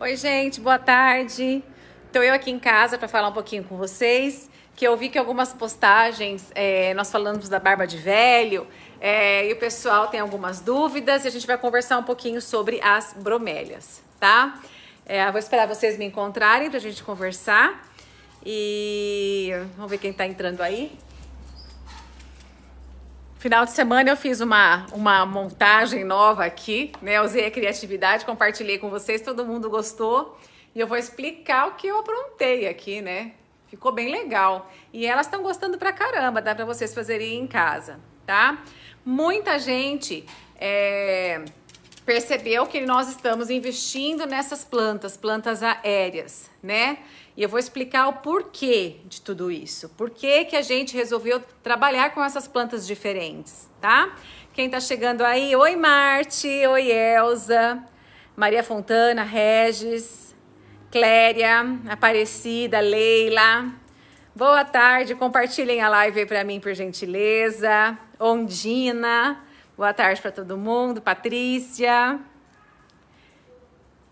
Oi, gente, boa tarde. Estou eu aqui em casa para falar um pouquinho com vocês. Que eu vi que algumas postagens é, nós falamos da barba de velho é, e o pessoal tem algumas dúvidas e a gente vai conversar um pouquinho sobre as bromélias, tá? É, vou esperar vocês me encontrarem para a gente conversar e vamos ver quem está entrando aí. Final de semana eu fiz uma, uma montagem nova aqui, né? Usei a criatividade, compartilhei com vocês, todo mundo gostou. E eu vou explicar o que eu aprontei aqui, né? Ficou bem legal. E elas estão gostando pra caramba, dá pra vocês fazerem em casa, tá? Muita gente é, percebeu que nós estamos investindo nessas plantas, plantas aéreas, né? E eu vou explicar o porquê de tudo isso. Por que, que a gente resolveu trabalhar com essas plantas diferentes, tá? Quem tá chegando aí, oi Marte, oi Elza, Maria Fontana, Regis, Cléria, Aparecida, Leila. Boa tarde, compartilhem a live aí pra mim, por gentileza. Ondina. Boa tarde para todo mundo. Patrícia.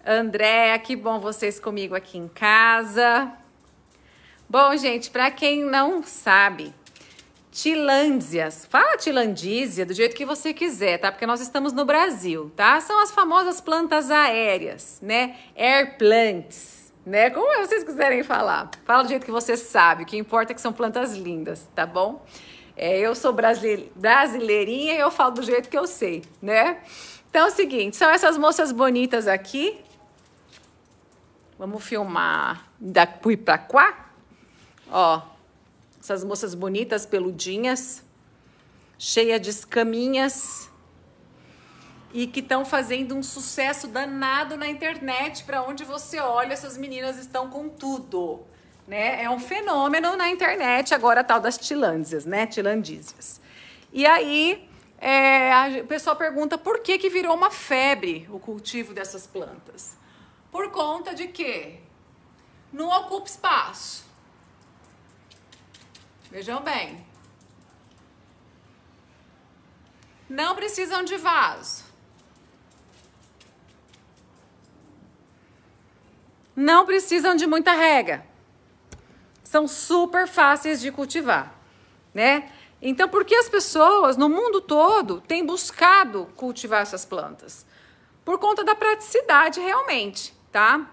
Andréa, que bom vocês comigo aqui em casa. Bom, gente, para quem não sabe, Tilândias. Fala Tilandísia do jeito que você quiser, tá? Porque nós estamos no Brasil, tá? São as famosas plantas aéreas, né? Air plants, né? Como vocês quiserem falar. Fala do jeito que você sabe. O que importa é que são plantas lindas, tá bom? É, eu sou brasileirinha e eu falo do jeito que eu sei, né? Então é o seguinte, são essas moças bonitas aqui. Vamos filmar da Cui pra Quá. Ó, essas moças bonitas, peludinhas, cheia de escaminhas e que estão fazendo um sucesso danado na internet, para onde você olha, essas meninas estão com tudo né? É um fenômeno na internet agora tal das tilândias, né? Tilandísias. E aí é, a, o pessoal pergunta por que, que virou uma febre o cultivo dessas plantas. Por conta de quê? não ocupa espaço. Vejam bem. Não precisam de vaso. Não precisam de muita rega são super fáceis de cultivar, né? Então, por que as pessoas no mundo todo têm buscado cultivar essas plantas? Por conta da praticidade, realmente, tá?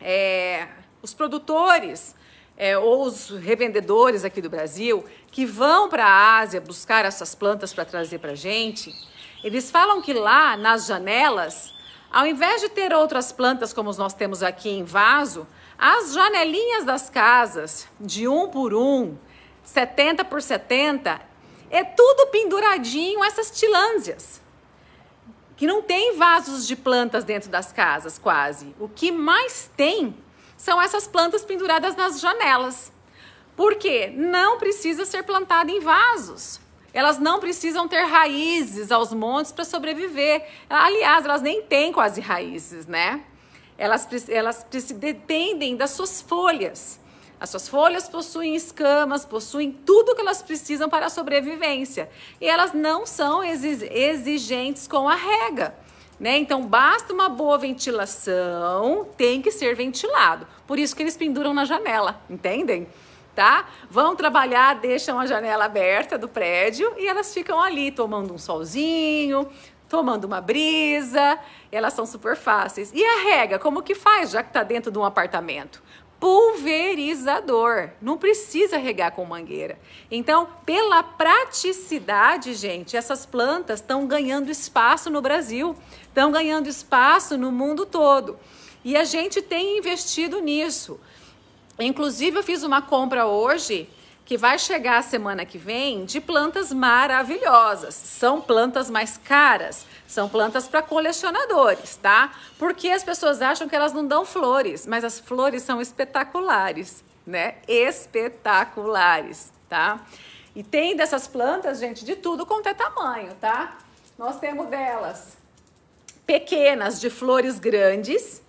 É, os produtores é, ou os revendedores aqui do Brasil que vão para a Ásia buscar essas plantas para trazer para gente, eles falam que lá nas janelas, ao invés de ter outras plantas como nós temos aqui em vaso, as janelinhas das casas, de um por um, 70 por 70, é tudo penduradinho essas tilânsias, que não tem vasos de plantas dentro das casas quase. O que mais tem são essas plantas penduradas nas janelas. Porque não precisa ser plantada em vasos. Elas não precisam ter raízes aos montes para sobreviver. Aliás, elas nem têm quase raízes, né? Elas, elas dependem das suas folhas. As suas folhas possuem escamas, possuem tudo que elas precisam para a sobrevivência. E elas não são exigentes com a rega. Né? Então, basta uma boa ventilação, tem que ser ventilado. Por isso que eles penduram na janela, entendem? tá? Vão trabalhar, deixam a janela aberta do prédio e elas ficam ali tomando um solzinho, tomando uma brisa. Elas são super fáceis. E a rega, como que faz, já que tá dentro de um apartamento? pulverizador. Não precisa regar com mangueira. Então, pela praticidade, gente, essas plantas estão ganhando espaço no Brasil, estão ganhando espaço no mundo todo. E a gente tem investido nisso. Inclusive, eu fiz uma compra hoje que vai chegar a semana que vem de plantas maravilhosas. São plantas mais caras, são plantas para colecionadores, tá? Porque as pessoas acham que elas não dão flores, mas as flores são espetaculares, né? Espetaculares, tá? E tem dessas plantas, gente, de tudo quanto é tamanho, tá? Nós temos delas pequenas de flores grandes,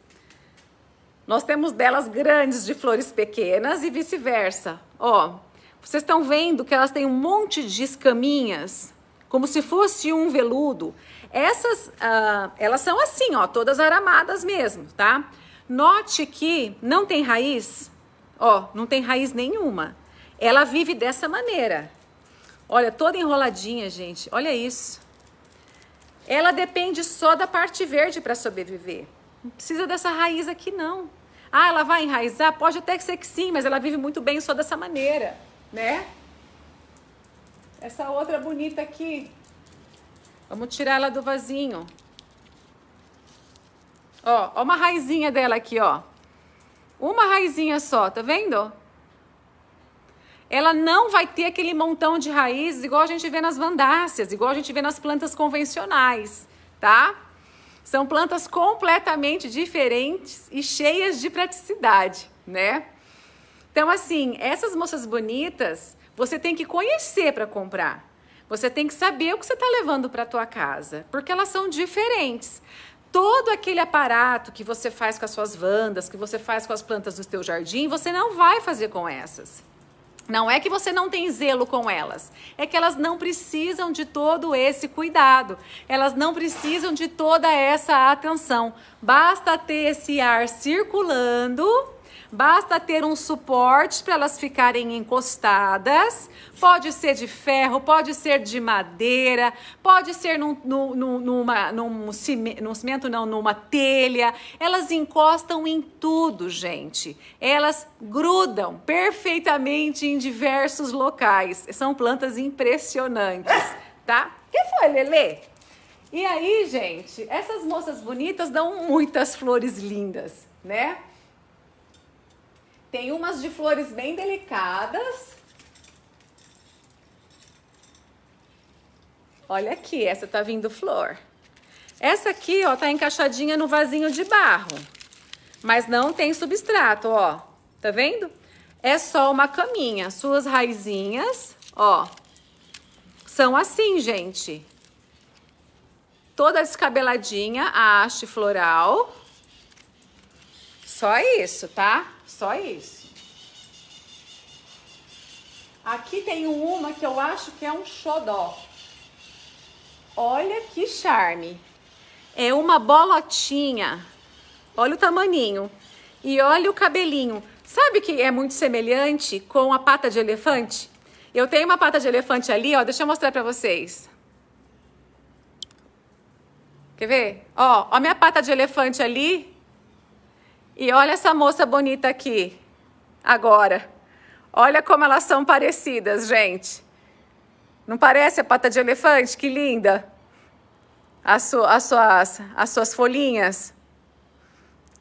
nós temos delas grandes de flores pequenas e vice-versa. Ó, vocês estão vendo que elas têm um monte de escaminhas, como se fosse um veludo. Essas, ah, elas são assim, ó, todas aramadas mesmo, tá? Note que não tem raiz, ó, não tem raiz nenhuma. Ela vive dessa maneira. Olha, toda enroladinha, gente. Olha isso. Ela depende só da parte verde para sobreviver. Não precisa dessa raiz aqui, não. Ah, ela vai enraizar? Pode até ser que sim, mas ela vive muito bem só dessa maneira, né? Essa outra bonita aqui. Vamos tirar ela do vasinho. Ó, ó uma raizinha dela aqui, ó. Uma raizinha só, tá vendo? Ela não vai ter aquele montão de raízes igual a gente vê nas vandáceas, igual a gente vê nas plantas convencionais, tá? São plantas completamente diferentes e cheias de praticidade, né? Então, assim, essas moças bonitas você tem que conhecer para comprar. Você tem que saber o que você está levando para a tua casa, porque elas são diferentes. Todo aquele aparato que você faz com as suas vandas, que você faz com as plantas do teu jardim, você não vai fazer com essas. Não é que você não tem zelo com elas, é que elas não precisam de todo esse cuidado, elas não precisam de toda essa atenção. Basta ter esse ar circulando Basta ter um suporte para elas ficarem encostadas. Pode ser de ferro, pode ser de madeira, pode ser num, num, numa, num, cimento, num cimento, não, numa telha. Elas encostam em tudo, gente. Elas grudam perfeitamente em diversos locais. São plantas impressionantes, tá? que foi, Lelê? E aí, gente, essas moças bonitas dão muitas flores lindas, né? Tem umas de flores bem delicadas. Olha aqui, essa tá vindo flor. Essa aqui, ó, tá encaixadinha no vasinho de barro. Mas não tem substrato, ó. Tá vendo? É só uma caminha. Suas raizinhas, ó, são assim, gente. Toda descabeladinha, a haste floral. Só isso, tá? Só isso. Aqui tem uma que eu acho que é um xodó. Olha que charme. É uma bolotinha. Olha o tamaninho. E olha o cabelinho. Sabe que é muito semelhante com a pata de elefante? Eu tenho uma pata de elefante ali, ó. Deixa eu mostrar pra vocês. Quer ver? Ó, a minha pata de elefante ali e olha essa moça bonita aqui, agora. Olha como elas são parecidas, gente. Não parece a pata de elefante? Que linda! As, su as, suas, as suas folhinhas.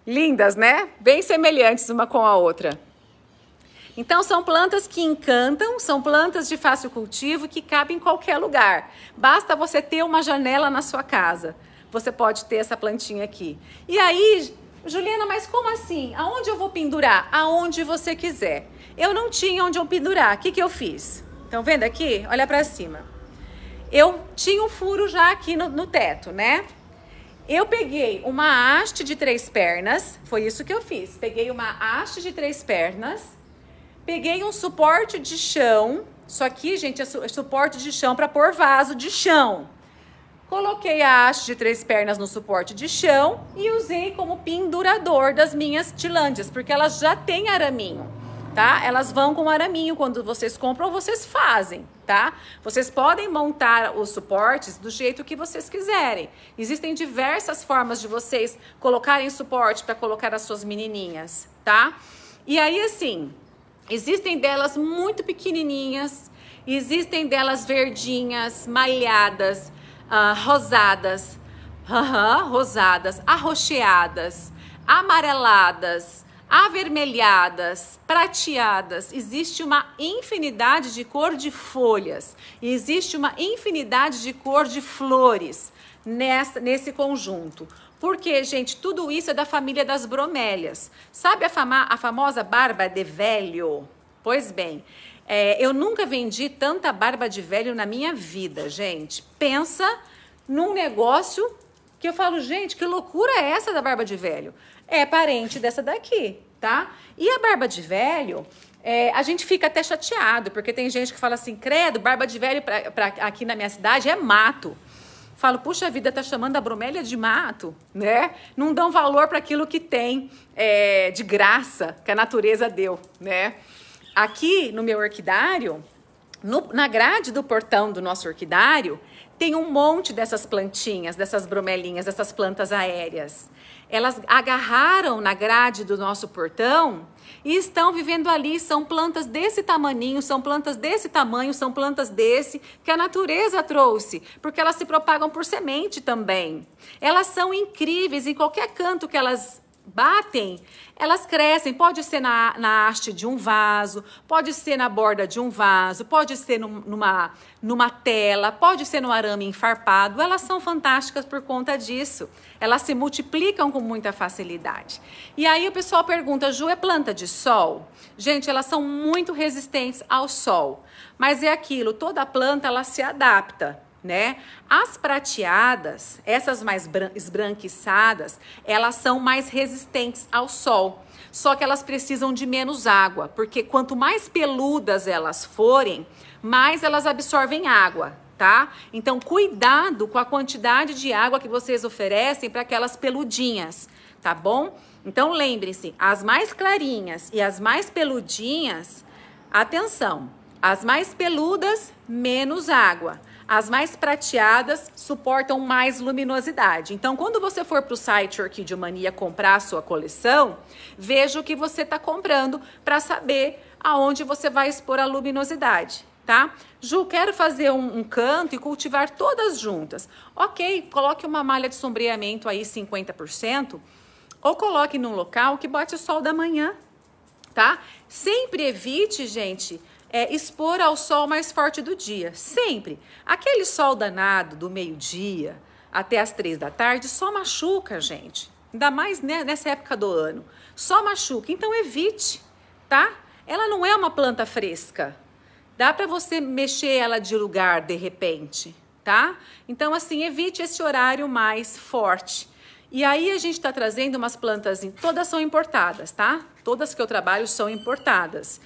Lindas, né? Bem semelhantes uma com a outra. Então, são plantas que encantam, são plantas de fácil cultivo que cabem em qualquer lugar. Basta você ter uma janela na sua casa. Você pode ter essa plantinha aqui. E aí, Juliana, mas como assim? Aonde eu vou pendurar? Aonde você quiser. Eu não tinha onde eu pendurar. O que, que eu fiz? Estão vendo aqui? Olha para cima. Eu tinha um furo já aqui no, no teto, né? Eu peguei uma haste de três pernas. Foi isso que eu fiz. Peguei uma haste de três pernas. Peguei um suporte de chão. Só que, gente, é, su é suporte de chão para pôr vaso de chão. Coloquei a haste de três pernas no suporte de chão e usei como pendurador das minhas tilândias, porque elas já têm araminho, tá? Elas vão com araminho quando vocês compram, vocês fazem, tá? Vocês podem montar os suportes do jeito que vocês quiserem. Existem diversas formas de vocês colocarem suporte para colocar as suas menininhas, tá? E aí assim, existem delas muito pequenininhas, existem delas verdinhas, malhadas, uh, rosadas, rosadas, arroxeadas, amareladas, avermelhadas, prateadas. Existe uma infinidade de cor de folhas e existe uma infinidade de cor de flores nessa, nesse conjunto. Porque, gente, tudo isso é da família das bromélias. Sabe a, fama, a famosa barba de velho? Pois bem, é, eu nunca vendi tanta barba de velho na minha vida, gente. Pensa num negócio que eu falo, gente, que loucura é essa da barba de velho? É parente dessa daqui, tá? E a barba de velho, é, a gente fica até chateado, porque tem gente que fala assim, credo, barba de velho pra, pra aqui na minha cidade é mato. Falo, puxa vida, tá chamando a bromélia de mato, né? Não dão valor para aquilo que tem é, de graça que a natureza deu, né? Aqui no meu orquidário, no, na grade do portão do nosso orquidário, tem um monte dessas plantinhas, dessas bromelinhas, dessas plantas aéreas. Elas agarraram na grade do nosso portão e estão vivendo ali. São plantas desse tamaninho, são plantas desse tamanho, são plantas desse que a natureza trouxe, porque elas se propagam por semente também. Elas são incríveis em qualquer canto que elas batem, elas crescem. Pode ser na, na haste de um vaso, pode ser na borda de um vaso, pode ser num, numa, numa tela, pode ser no arame enfarpado. Elas são fantásticas por conta disso. Elas se multiplicam com muita facilidade. E aí o pessoal pergunta: Ju, é planta de sol? Gente, elas são muito resistentes ao sol. Mas é aquilo, toda planta ela se adapta né? As prateadas, essas mais esbranquiçadas, elas são mais resistentes ao sol. Só que elas precisam de menos água, porque quanto mais peludas elas forem, mais elas absorvem água, tá? Então, cuidado com a quantidade de água que vocês oferecem para aquelas peludinhas, tá bom? Então, lembrem-se, as mais clarinhas e as mais peludinhas, atenção, as mais peludas, menos água. As mais prateadas suportam mais luminosidade. Então, quando você for para o site Orquidiomania comprar a sua coleção, veja o que você está comprando para saber aonde você vai expor a luminosidade, tá? Ju, quero fazer um, um, canto e cultivar todas juntas. Ok, coloque uma malha de sombreamento aí 50%, ou coloque num local que bote sol da manhã, tá? Sempre evite, gente, é, expor ao sol mais forte do dia. Sempre. Aquele sol danado do meio-dia até as três da tarde só machuca, gente. Ainda mais né, nessa época do ano. Só machuca. Então evite, tá? Ela não é uma planta fresca. Dá para você mexer ela de lugar de repente, tá? Então, assim, evite esse horário mais forte. E aí a gente está trazendo umas plantas, todas são importadas, tá? Todas que eu trabalho são importadas.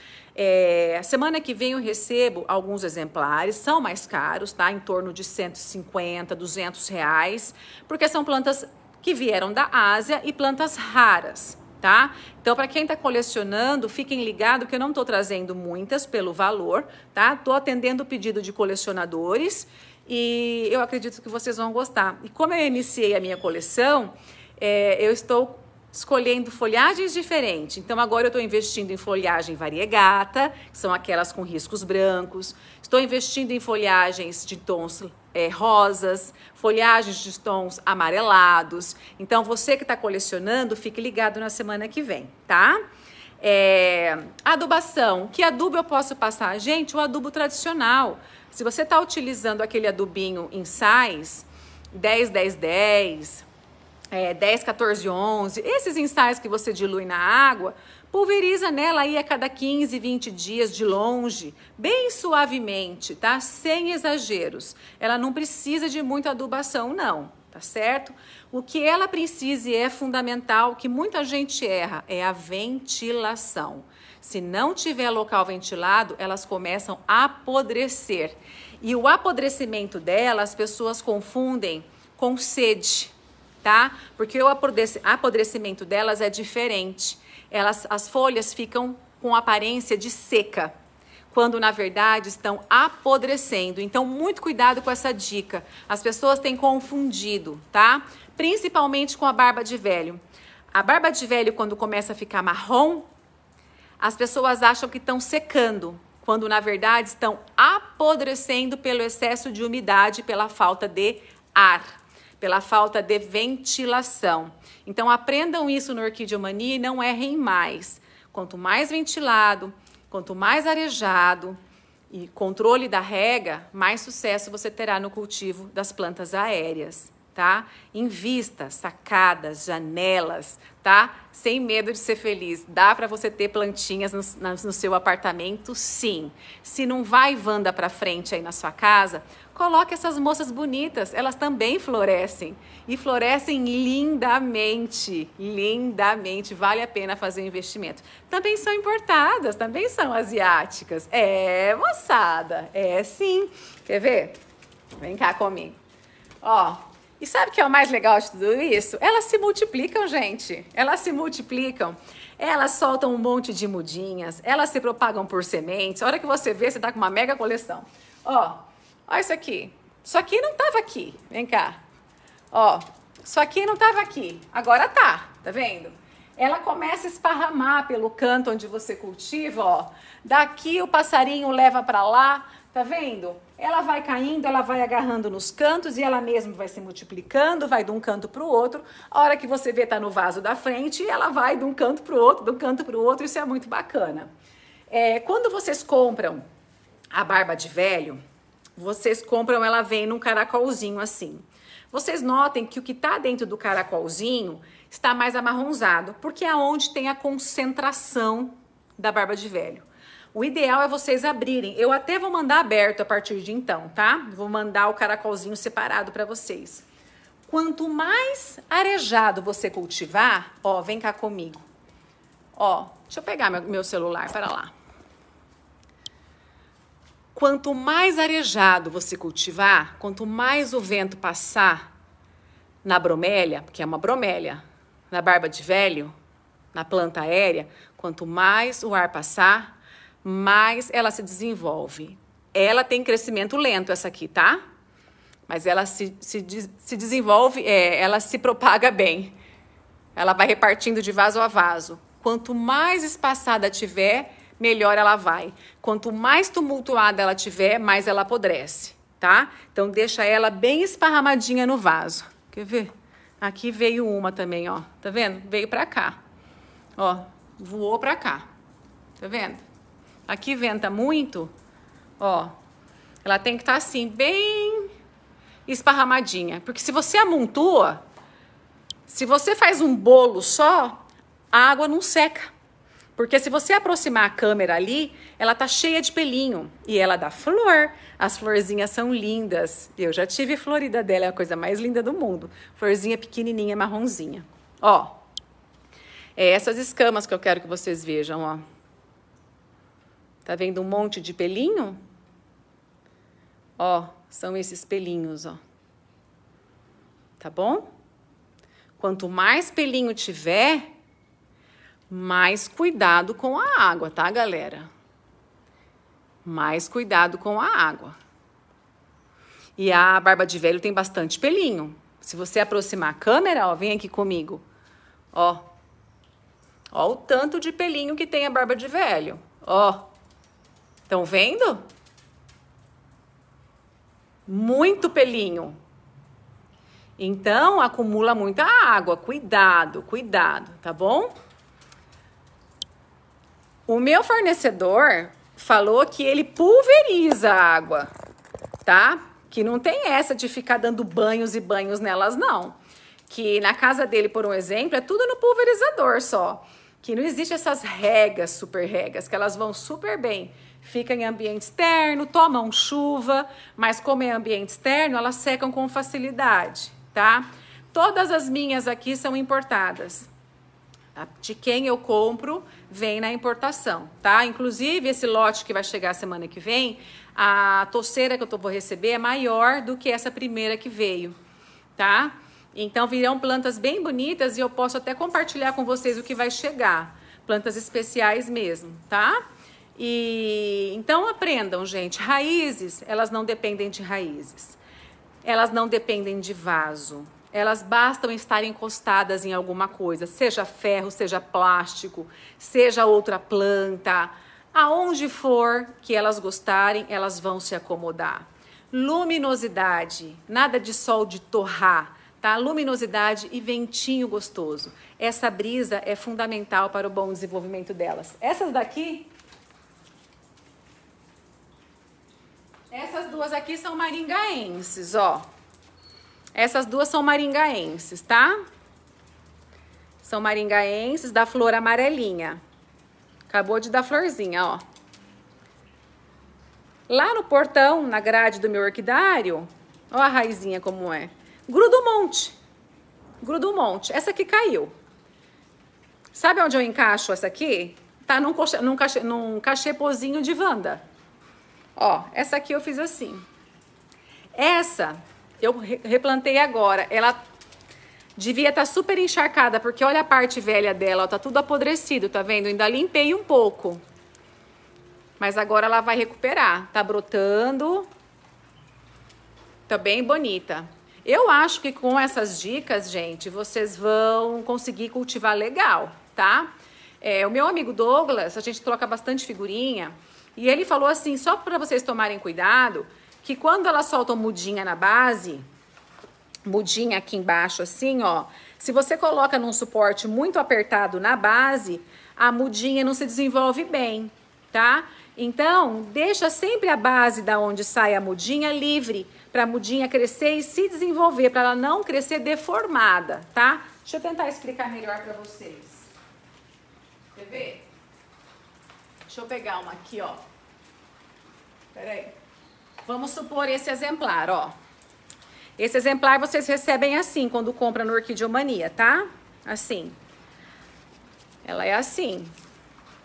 É, semana que vem eu recebo alguns exemplares, são mais caros, tá? Em torno de 150, 200 reais, porque são plantas que vieram da Ásia e plantas raras, tá? Então, para quem está colecionando, fiquem ligados que eu não estou trazendo muitas pelo valor, tá? Estou atendendo o pedido de colecionadores e eu acredito que vocês vão gostar. E como eu iniciei a minha coleção, é, eu estou escolhendo folhagens diferentes. Então, agora eu estou investindo em folhagem variegata, que são aquelas com riscos brancos. Estou investindo em folhagens de tons é, rosas, folhagens de tons amarelados. Então, você que está colecionando, fique ligado na semana que vem, tá? É, adubação. Que adubo eu posso passar? Gente, o adubo tradicional. Se você está utilizando aquele adubinho em sais, 10, 10, 10, é, 10, 14, 11, esses ensaios que você dilui na água, pulveriza nela aí a cada 15, 20 dias de longe, bem suavemente, tá? Sem exageros. Ela não precisa de muita adubação, não, tá certo? O que ela e é fundamental, que muita gente erra, é a ventilação. Se não tiver local ventilado, elas começam a apodrecer. E o apodrecimento dela, as pessoas confundem com sede tá? Porque o apodrecimento delas é diferente. Elas, as folhas ficam com aparência de seca, quando na verdade estão apodrecendo. Então, muito cuidado com essa dica. As pessoas têm confundido, tá? Principalmente com a barba de velho. A barba de velho, quando começa a ficar marrom, as pessoas acham que estão secando, quando na verdade estão apodrecendo pelo excesso de umidade, pela falta de ar pela falta de ventilação. Então aprendam isso no Orquidiomania e não errem mais. Quanto mais ventilado, quanto mais arejado e controle da rega, mais sucesso você terá no cultivo das plantas aéreas, tá? Invista, sacadas, janelas, tá? Sem medo de ser feliz. Dá para você ter plantinhas no, no, seu apartamento? Sim. Se não vai vanda para frente aí na sua casa, Coloque essas moças bonitas, elas também florescem. E florescem lindamente, lindamente. Vale a pena fazer o investimento. Também são importadas, também são asiáticas. É, moçada, é sim. Quer ver? Vem cá comigo. Ó, e sabe o que é o mais legal de tudo isso? Elas se multiplicam, gente. Elas se multiplicam. Elas soltam um monte de mudinhas. Elas se propagam por sementes. A hora que você vê, você tá com uma mega coleção. Ó, Olha isso aqui. Isso aqui não tava aqui. Vem cá. Ó, isso aqui não tava aqui. Agora tá, tá vendo? Ela começa a esparramar pelo canto onde você cultiva, ó. Daqui o passarinho leva para lá, tá vendo? Ela vai caindo, ela vai agarrando nos cantos e ela mesma vai se multiplicando, vai de um canto para o outro. A hora que você vê tá no vaso da frente, ela vai de um canto para o outro, de um canto para o outro. Isso é muito bacana. É, quando vocês compram a barba de velho, vocês compram, ela vem num caracolzinho assim. Vocês notem que o que está dentro do caracolzinho está mais amarronzado, porque é onde tem a concentração da barba de velho. O ideal é vocês abrirem. Eu até vou mandar aberto a partir de então, tá? Vou mandar o caracolzinho separado para vocês. Quanto mais arejado você cultivar, ó, vem cá comigo. Ó, deixa eu pegar meu, celular, para lá. Quanto mais arejado você cultivar, quanto mais o vento passar na bromélia, que é uma bromélia, na barba de velho, na planta aérea, quanto mais o ar passar, mais ela se desenvolve. Ela tem crescimento lento, essa aqui, tá? Mas ela se, se, se desenvolve, é, ela se propaga bem. Ela vai repartindo de vaso a vaso. Quanto mais espaçada tiver, melhor ela vai. Quanto mais tumultuada ela tiver, mais ela apodrece, tá? Então deixa ela bem esparramadinha no vaso. Quer ver? Aqui veio uma também, ó. Tá vendo? Veio pra cá. Ó, voou pra cá. Tá vendo? Aqui venta muito, ó. Ela tem que estar tá assim, bem esparramadinha. Porque se você amontoa, se você faz um bolo só, a água não seca. Porque se você aproximar a câmera ali, ela tá cheia de pelinho e ela dá flor. As florzinhas são lindas. Eu já tive florida dela, é a coisa mais linda do mundo. Florzinha pequenininha, marronzinha. Ó, é essas escamas que eu quero que vocês vejam, ó. Tá vendo um monte de pelinho? Ó, são esses pelinhos, ó. Tá bom? Quanto mais pelinho tiver, mais cuidado com a água, tá, galera? Mais cuidado com a água. E a barba de velho tem bastante pelinho. Se você aproximar a câmera, ó, vem aqui comigo. Ó. Ó o tanto de pelinho que tem a barba de velho. Ó. Estão vendo? Muito pelinho. Então, acumula muita água. Cuidado, cuidado, tá bom? O meu fornecedor falou que ele pulveriza a água, tá? Que não tem essa de ficar dando banhos e banhos nelas, não. Que na casa dele, por um exemplo, é tudo no pulverizador só. Que não existe essas regas, super regas, que elas vão super bem. Fica em ambiente externo, tomam chuva, mas como é ambiente externo, elas secam com facilidade, tá? Todas as minhas aqui são importadas de quem eu compro vem na importação, tá? Inclusive, esse lote que vai chegar semana que vem, a torceira que eu tô, vou receber é maior do que essa primeira que veio, tá? Então, virão plantas bem bonitas e eu posso até compartilhar com vocês o que vai chegar. Plantas especiais mesmo, tá? E então aprendam, gente. Raízes, elas não dependem de raízes. Elas não dependem de vaso elas bastam estar encostadas em alguma coisa, seja ferro, seja plástico, seja outra planta. Aonde for que elas gostarem, elas vão se acomodar. Luminosidade, nada de sol de torrar, tá? Luminosidade e ventinho gostoso. Essa brisa é fundamental para o bom desenvolvimento delas. Essas daqui, essas duas aqui são maringaenses, ó. Essas duas são maringaenses, tá? São maringaenses da flor amarelinha. Acabou de dar florzinha, ó. Lá no portão, na grade do meu orquidário, ó a raizinha como é. Gruda um monte. Gruda um monte. Essa aqui caiu. Sabe onde eu encaixo essa aqui? Tá num, coche, num, num cachepozinho de vanda. Ó, essa aqui eu fiz assim. Essa eu replantei agora. Ela devia estar tá super encharcada, porque olha a parte velha dela, ó, tá tudo apodrecido, tá vendo? Ainda limpei um pouco. Mas agora ela vai recuperar. Tá brotando. Tá bem bonita. Eu acho que com essas dicas, gente, vocês vão conseguir cultivar legal, tá? É, o meu amigo Douglas, a gente troca bastante figurinha, e ele falou assim, só para vocês tomarem cuidado, que quando ela solta mudinha na base, mudinha aqui embaixo assim, ó, se você coloca num suporte muito apertado na base, a mudinha não se desenvolve bem, tá? Então, deixa sempre a base da onde sai a mudinha livre para a mudinha crescer e se desenvolver, para ela não crescer deformada, tá? Deixa eu tentar explicar melhor para vocês. Quer ver? Deixa eu pegar uma aqui, ó. Peraí. Vamos supor esse exemplar, ó. Esse exemplar vocês recebem assim quando compra no Orquidiomania, tá? Assim. Ela é assim.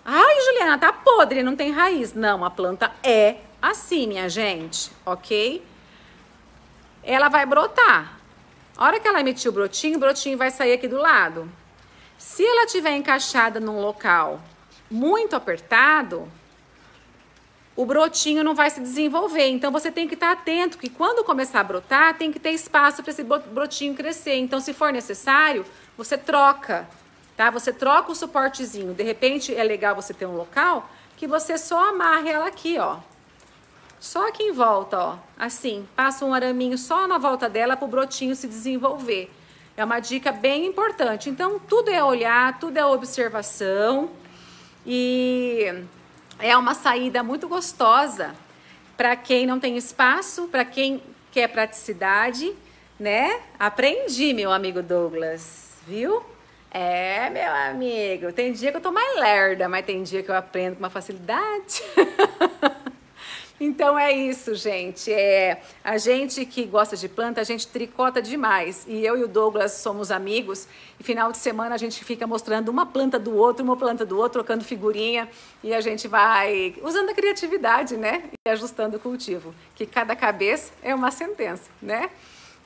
Ai, Juliana, tá podre, não tem raiz. Não, a planta é assim, minha gente, ok? Ela vai brotar. A hora que ela emitir o brotinho, o brotinho vai sair aqui do lado. Se ela tiver encaixada num local muito apertado, o brotinho não vai se desenvolver. Então você tem que estar atento que quando começar a brotar, tem que ter espaço para esse brotinho crescer. Então, se for necessário, você troca, tá? Você troca o suportezinho. De repente é legal você ter um local que você só amarre ela aqui, ó. Só aqui em volta, ó. Assim, passa um araminho só na volta dela para o brotinho se desenvolver. É uma dica bem importante. Então, tudo é olhar, tudo é observação. E é uma saída muito gostosa para quem não tem espaço, para quem quer praticidade, né? Aprendi, meu amigo Douglas, viu? É, meu amigo, tem dia que eu tô mais lerda, mas tem dia que eu aprendo com uma facilidade. Então é isso, gente. É a gente que gosta de planta, a gente tricota demais. E eu e o Douglas somos amigos. E final de semana a gente fica mostrando uma planta do outro, uma planta do outro, trocando figurinha. E a gente vai usando a criatividade, né? E ajustando o cultivo. Que cada cabeça é uma sentença, né?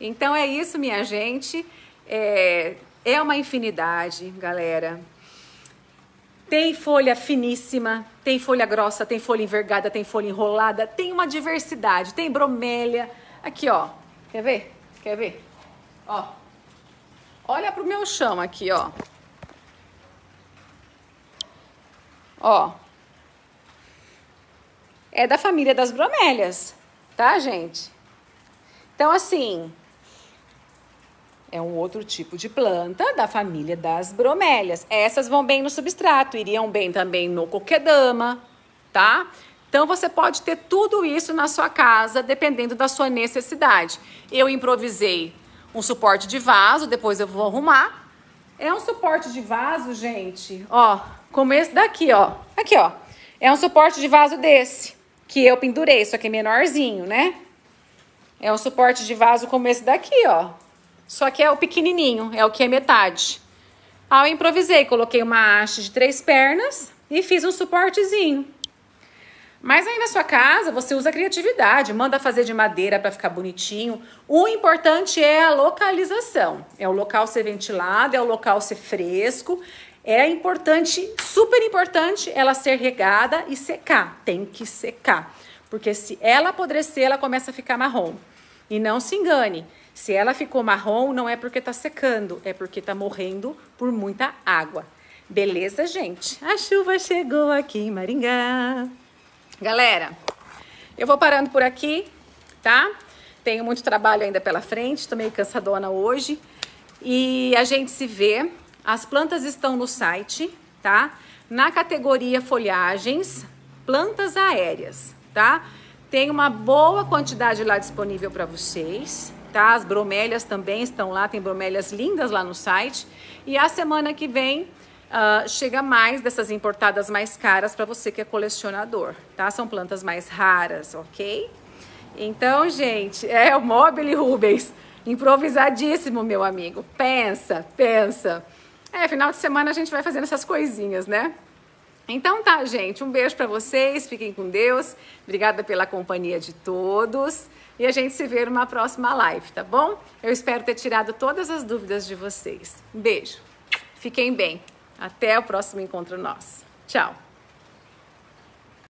Então é isso, minha gente. É, é uma infinidade, galera. Tem folha finíssima, tem folha grossa, tem folha envergada, tem folha enrolada, tem uma diversidade, tem bromélia. Aqui, ó. Quer ver? Quer ver? Ó. Olha pro meu chão aqui, ó. Ó. É da família das bromélias, tá, gente? Então, assim, é um outro tipo de planta da família das bromélias. Essas vão bem no substrato, iriam bem também no coquedama, tá? Então você pode ter tudo isso na sua casa, dependendo da sua necessidade. Eu improvisei um suporte de vaso, depois eu vou arrumar. É um suporte de vaso, gente, ó, como esse daqui, ó. Aqui, ó. É um suporte de vaso desse, que eu pendurei, só que é menorzinho, né? É um suporte de vaso como esse daqui, ó. Só que é o pequenininho, é o que é metade. Aí ah, eu improvisei, coloquei uma haste de três pernas e fiz um suportezinho. Mas aí na sua casa você usa criatividade, manda fazer de madeira para ficar bonitinho. O importante é a localização. É o local ser ventilado, é o local ser fresco. É importante, super importante, ela ser regada e secar. Tem que secar. Porque se ela apodrecer, ela começa a ficar marrom. E não se engane, se ela ficou marrom, não é porque está secando, é porque está morrendo por muita água. Beleza, gente? A chuva chegou aqui em Maringá. Galera, eu vou parando por aqui, tá? Tenho muito trabalho ainda pela frente, tô meio cansadona hoje. E a gente se vê. As plantas estão no site, tá? Na categoria folhagens, plantas aéreas, tá? Tem uma boa quantidade lá disponível para vocês tá? As bromélias também estão lá, tem bromélias lindas lá no site. E a semana que vem uh, chega mais dessas importadas mais caras para você que é colecionador, tá? São plantas mais raras, ok? Então, gente, é o Mobile Rubens, improvisadíssimo, meu amigo. Pensa, pensa. É, final de semana a gente vai fazendo essas coisinhas, né? Então tá, gente, um beijo para vocês, fiquem com Deus. Obrigada pela companhia de todos e a gente se vê numa próxima live, tá bom? Eu espero ter tirado todas as dúvidas de vocês. Um beijo. Fiquem bem. Até o próximo encontro nosso. Tchau.